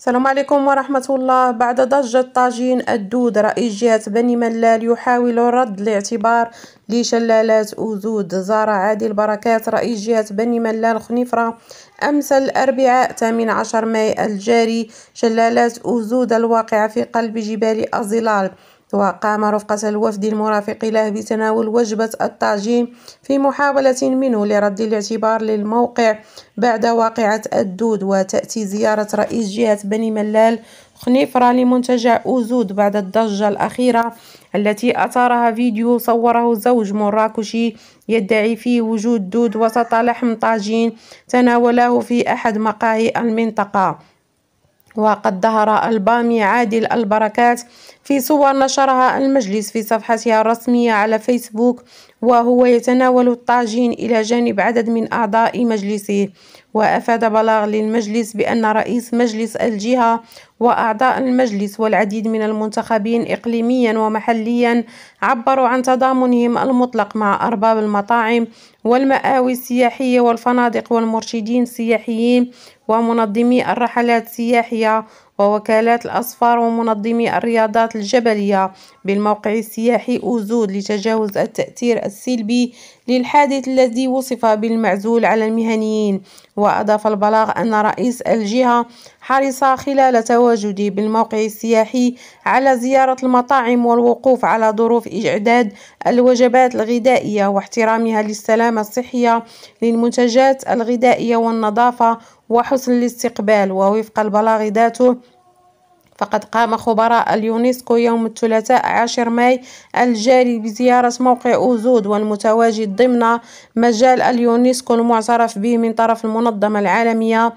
السلام عليكم ورحمة الله بعد ضجة طاجين الدود رئيس جهة بني ملال يحاول رد الاعتبار لشلالات أزود زار عادل بركات رئيس جهة بني ملال خنيفرة أمس الأربعاء 18 ماي الجاري شلالات أزود الواقعة في قلب جبال أزلال وقام رفقة الوفد المرافق له بتناول وجبة الطاجين في محاولة منه لرد الاعتبار للموقع بعد واقعة الدود وتأتي زيارة رئيس جهة بني ملال خنيفرة لمنتجع أوزود بعد الضجة الأخيرة التي أثارها فيديو صوره زوج مراكشي يدعي فيه وجود دود وسط لحم طاجين تناوله في أحد مقاهي المنطقة وقد ظهر البامي عادل البركات في صور نشرها المجلس في صفحتها الرسمية على فيسبوك وهو يتناول الطاجين إلى جانب عدد من أعضاء مجلسه وأفاد بلاغ للمجلس بأن رئيس مجلس الجهة وأعضاء المجلس والعديد من المنتخبين إقليميا ومحليا عبروا عن تضامنهم المطلق مع أرباب المطاعم والمآوي السياحية والفنادق والمرشدين السياحيين ومنظمي الرحلات السياحية ووكالات الأصفار ومنظمي الرياضات الجبلية بالموقع السياحي أوزود لتجاوز التأثير السلبي للحادث الذي وصف بالمعزول على المهنيين وأضاف البلاغ أن رئيس الجهة حرص خلال تواجدي بالموقع السياحي على زيارة المطاعم والوقوف على ظروف إعداد الوجبات الغذائية واحترامها للسلامة الصحية للمنتجات الغذائية والنظافة وحسن الاستقبال ووفق البلاغ ذاته فقد قام خبراء اليونسكو يوم الثلاثاء 10 ماي الجاري بزيارة موقع أوزود والمتواجد ضمن مجال اليونسكو المعترف به من طرف المنظمة العالمية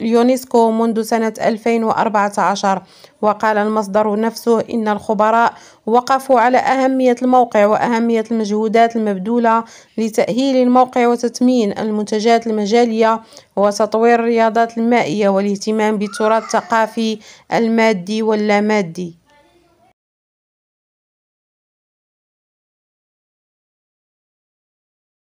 اليونسكو منذ سنة 2014 وقال المصدر نفسه إن الخبراء وقفوا على أهمية الموقع وأهمية المجهودات المبذولة لتأهيل الموقع وتثمين المنتجات المجالية وتطوير الرياضات المائية والاهتمام بالتراث الثقافي المادي واللامادي